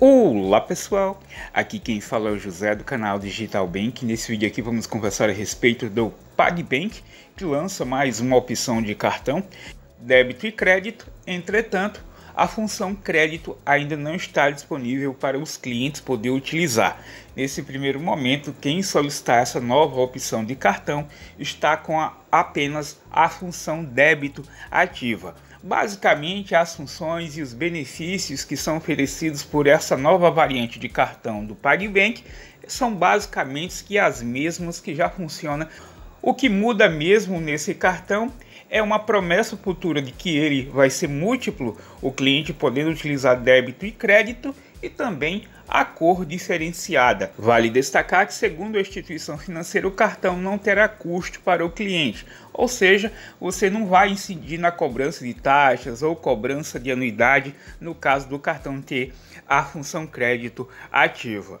Olá pessoal, aqui quem fala é o José do canal Digital Bank. Nesse vídeo aqui vamos conversar a respeito do PagBank, que lança mais uma opção de cartão, débito e crédito. Entretanto, a função crédito ainda não está disponível para os clientes poder utilizar. Nesse primeiro momento, quem solicitar essa nova opção de cartão está com a, apenas a função débito ativa. Basicamente, as funções e os benefícios que são oferecidos por essa nova variante de cartão do PagBank são basicamente as mesmas que já funcionam o que muda mesmo nesse cartão é uma promessa futura de que ele vai ser múltiplo, o cliente podendo utilizar débito e crédito e também a cor diferenciada. Vale destacar que, segundo a instituição financeira, o cartão não terá custo para o cliente, ou seja, você não vai incidir na cobrança de taxas ou cobrança de anuidade no caso do cartão ter a função crédito ativa.